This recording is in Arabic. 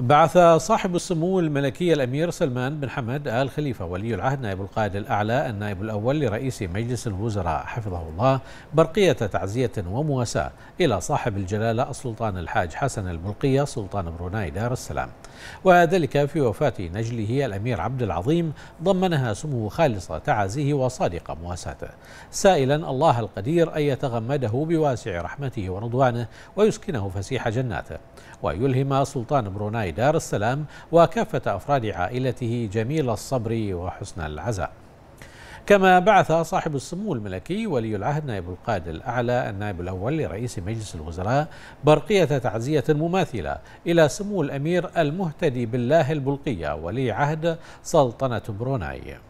بعث صاحب السمو الملكي الأمير سلمان بن حمد آل خليفة ولي العهد نائب القائد الأعلى النائب الأول لرئيس مجلس الوزراء حفظه الله برقية تعزية ومواساة إلى صاحب الجلالة السلطان الحاج حسن الملقية سلطان بروناي دار السلام وذلك في وفاة نجله الأمير عبد العظيم ضمنها سمو خالصة تعازيه وصادق مواساته سائلا الله القدير أن يتغمده بواسع رحمته ورضوانه ويسكنه فسيح جناته ويلهم سلطان بروناي دار السلام وكافة أفراد عائلته جميل الصبر وحسن العزاء كما بعث صاحب السمو الملكي ولي العهد نائب القائد الأعلى النائب الأول لرئيس مجلس الوزراء برقية تعزية مماثلة إلى سمو الأمير المهتدي بالله البلقية ولي عهد سلطنة بروناي